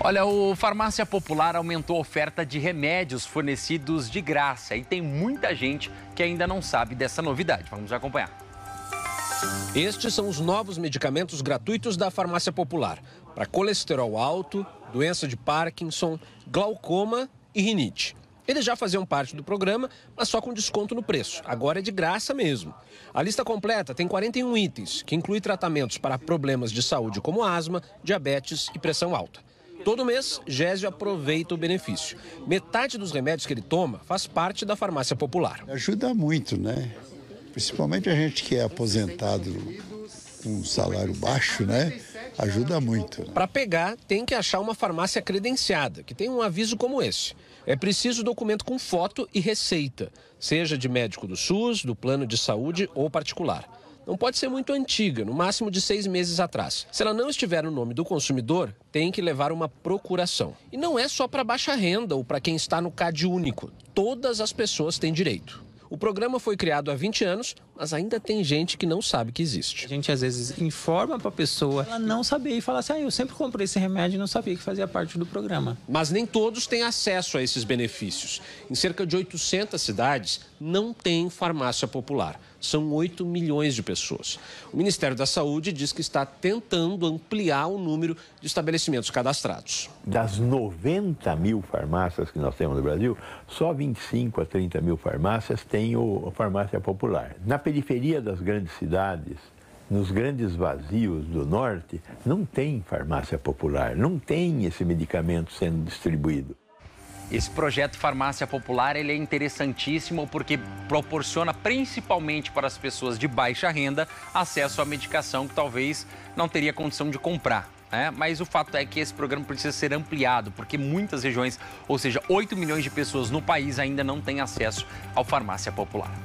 Olha, o Farmácia Popular aumentou a oferta de remédios fornecidos de graça e tem muita gente que ainda não sabe dessa novidade. Vamos acompanhar. Estes são os novos medicamentos gratuitos da Farmácia Popular para colesterol alto, doença de Parkinson, glaucoma e rinite. Eles já faziam parte do programa, mas só com desconto no preço. Agora é de graça mesmo. A lista completa tem 41 itens, que inclui tratamentos para problemas de saúde como asma, diabetes e pressão alta. Todo mês, Gésio aproveita o benefício. Metade dos remédios que ele toma faz parte da farmácia popular. Ajuda muito, né? Principalmente a gente que é aposentado com um salário baixo, né? Ajuda muito. Né? Para pegar, tem que achar uma farmácia credenciada, que tem um aviso como esse. É preciso documento com foto e receita, seja de médico do SUS, do plano de saúde ou particular não pode ser muito antiga, no máximo de seis meses atrás. Se ela não estiver no nome do consumidor, tem que levar uma procuração. E não é só para baixa renda ou para quem está no CAD único. Todas as pessoas têm direito. O programa foi criado há 20 anos, mas ainda tem gente que não sabe que existe. A gente às vezes informa para a pessoa, ela não sabia e fala assim: ah, eu sempre comprei esse remédio e não sabia que fazia parte do programa. Mas nem todos têm acesso a esses benefícios. Em cerca de 800 cidades, não tem farmácia popular são 8 milhões de pessoas. O Ministério da Saúde diz que está tentando ampliar o número de estabelecimentos cadastrados. Das 90 mil farmácias que nós temos no Brasil, só 25 a 30 mil farmácias têm o, a farmácia popular. Na periferia das grandes cidades, nos grandes vazios do norte, não tem farmácia popular, não tem esse medicamento sendo distribuído. Esse projeto Farmácia Popular ele é interessantíssimo porque proporciona principalmente para as pessoas de baixa renda acesso à medicação que talvez não teria condição de comprar. É, mas o fato é que esse programa precisa ser ampliado, porque muitas regiões, ou seja, 8 milhões de pessoas no país ainda não têm acesso ao farmácia popular.